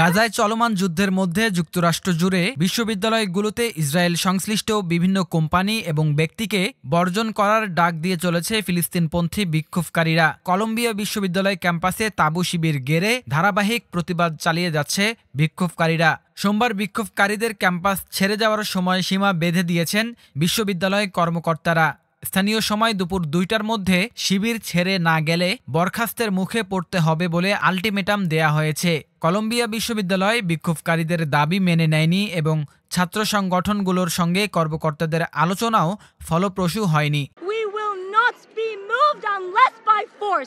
গাজায় চলমান যুদ্ধের মধ্যে যুক্তরাষ্ট্র জুড়ে বিশ্ববিদ্যালয়গুলোতে ইসরায়েল সংশ্লিষ্ট বিভিন্ন কোম্পানি এবং ব্যক্তিকে বর্জন করার ডাক দিয়ে চলেছে ফিলিস্তিনপন্থী বিক্ষোভকারীরা কলম্বিয়া বিশ্ববিদ্যালয় ক্যাম্পাসে তাবু শিবির গেড়ে ধারাবাহিক প্রতিবাদ চালিয়ে যাচ্ছে বিক্ষোভকারীরা সোমবার বিক্ষোভকারীদের ক্যাম্পাস ছেড়ে যাওয়ার সময়সীমা বেঁধে দিয়েছেন বিশ্ববিদ্যালয় কর্মকর্তারা স্থানীয় সময় দুপুর দুইটার মধ্যে শিবির ছেড়ে না গেলে বরখাস্তের মুখে পড়তে হবে বলে আলটিমেটাম দেয়া হয়েছে কলম্বিয়া বিশ্ববিদ্যালয় বিক্ষোভকারীদের দাবি মেনে নেয়নি এবং ছাত্র সংগঠনগুলোর সঙ্গে কর্মকর্তাদের আলোচনাও ফলপ্রসূ হয়নি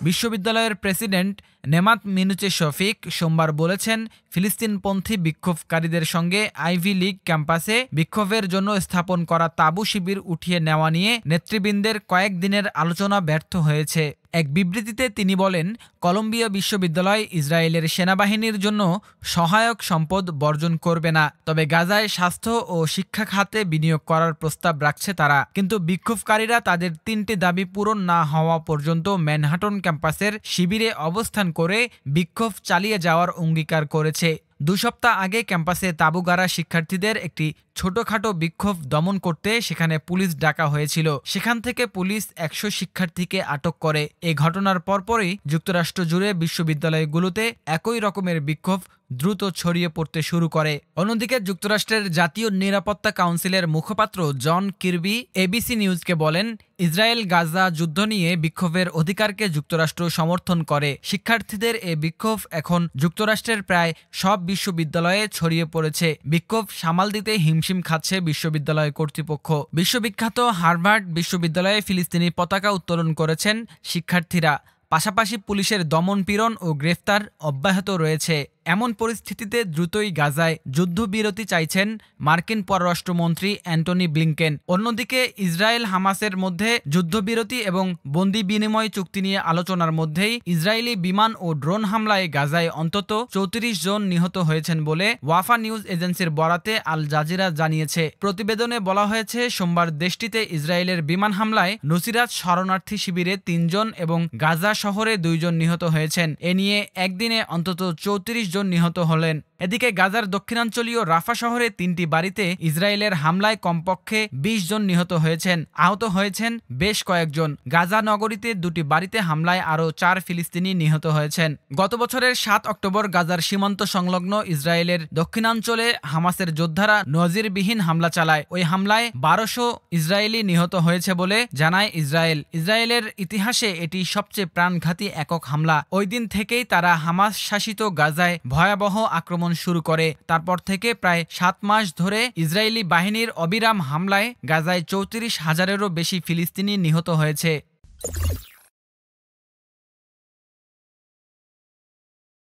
বিশ্ববিদ্যালয়ের প্রেসিডেন্ট নেমাত মিনুচে শফিক সোমবার বলেছেন ফিলিস্তিনপন্থী বিক্ষোভকারীদের সঙ্গে আইভি লীগ ক্যাম্পাসে বিক্ষোভের জন্য স্থাপন করা তাবু শিবির উঠিয়ে নেওয়া নিয়ে নেতৃবৃন্দের কয়েকদিনের আলোচনা ব্যর্থ হয়েছে এক বিবৃতিতে তিনি বলেন কলম্বিয়া বিশ্ববিদ্যালয় ইসরায়েলের সেনাবাহিনীর জন্য সহায়ক সম্পদ বর্জন করবে না তবে গাজায় স্বাস্থ্য ও শিক্ষা খাতে বিনিয়োগ করার প্রস্তাব রাখছে তারা কিন্তু বিক্ষোভকারীরা তাদের তিনটি দাবি পূরণ না হওয়া পর্যন্ত ম্যানহাটন ক্যাম্পাসের শিবিরে অবস্থান করে বিক্ষোভ চালিয়ে যাওয়ার অঙ্গীকার করেছে দু সপ্তাহ আগে ক্যাম্পাসে তাবু গাড়া শিক্ষার্থীদের একটি ছোটখাটো বিক্ষোভ দমন করতে সেখানে পুলিশ ডাকা হয়েছিল সেখান থেকে পুলিশ একশো শিক্ষার্থীকে আটক করে এ ঘটনার পরপরই যুক্তরাষ্ট্র জুড়ে বিশ্ববিদ্যালয়গুলোতে একই রকমের বিক্ষোভ দ্রুত ছড়িয়ে পড়তে শুরু করে অন্যদিকে যুক্তরাষ্ট্রের জাতীয় নিরাপত্তা কাউন্সিলের মুখপাত্র জন কির্বি এবিসি নিউজকে বলেন ইসরায়েল গাজা যুদ্ধ নিয়ে বিক্ষোভের অধিকারকে যুক্তরাষ্ট্র সমর্থন করে শিক্ষার্থীদের এ বিক্ষোভ এখন যুক্তরাষ্ট্রের প্রায় সব বিশ্ববিদ্যালয়ে ছড়িয়ে পড়েছে বিক্ষোভ সামাল দিতে হিমশিম খাচ্ছে বিশ্ববিদ্যালয় কর্তৃপক্ষ বিশ্ববিখ্যাত হার্ভার্ড বিশ্ববিদ্যালয়ে ফিলিস্তিনি পতাকা উত্তোলন করেছেন শিক্ষার্থীরা পাশাপাশি পুলিশের দমনপীড়ন ও গ্রেফতার অব্যাহত রয়েছে এমন পরিস্থিতিতে দ্রুতই গাজায় যুদ্ধবিরতি চাইছেন মার্কিন পররাষ্ট্রমন্ত্রী অ্যান্টনি ব্লিংকেন অন্যদিকে ইসরায়েল হামাসের মধ্যে যুদ্ধবিরতি এবং বন্দি বিনিময় চুক্তি নিয়ে আলোচনার মধ্যেই ইসরায়েলি বিমান ও ড্রোন হামলায় গাজায় অন্তত চৌত্রিশ জন নিহত হয়েছেন বলে ওয়াফা নিউজ এজেন্সির বরাতে আল জাজিরা জানিয়েছে প্রতিবেদনে বলা হয়েছে সোমবার দেশটিতে ইসরায়েলের বিমান হামলায় নসিরাত শরণার্থী শিবিরে তিনজন এবং গাজা শহরে দুইজন নিহত হয়েছেন এ নিয়ে একদিনে অন্তত চৌত্রিশ একজন নিহত হলেন এদিকে গাজার দক্ষিণাঞ্চলীয় রাফা শহরে তিনটি বাড়িতে ইসরায়েলের হামলায় কমপক্ষে ২০ জন নিহত হয়েছেন আহত হয়েছেন বেশ কয়েকজন গাজা নগরীতে দুটি বাড়িতে হামলায় আরও চার ফিলিস্তিনি নিহত হয়েছেন গত বছরের সাত অক্টোবর গাজার সীমান্ত সংলগ্ন ইসরায়েলের দক্ষিণাঞ্চলে হামাসের যোদ্ধারা নজিরবিহীন হামলা চালায় ওই হামলায় বারোশো ইসরায়েলি নিহত হয়েছে বলে জানায় ইসরায়েল ইসরায়েলের ইতিহাসে এটি সবচেয়ে প্রাণঘাতী একক হামলা ওই দিন থেকেই তারা হামাস শাসিত গাজায় ভয়াবহ আক্রমণ আক্রমণ শুরু করে তারপর থেকে প্রায় সাত মাস ধরে ইসরায়েলি বাহিনীর অবিরাম হামলায় গাজায় চৌত্রিশ হাজারেরও বেশি ফিলিস্তিনি নিহত হয়েছে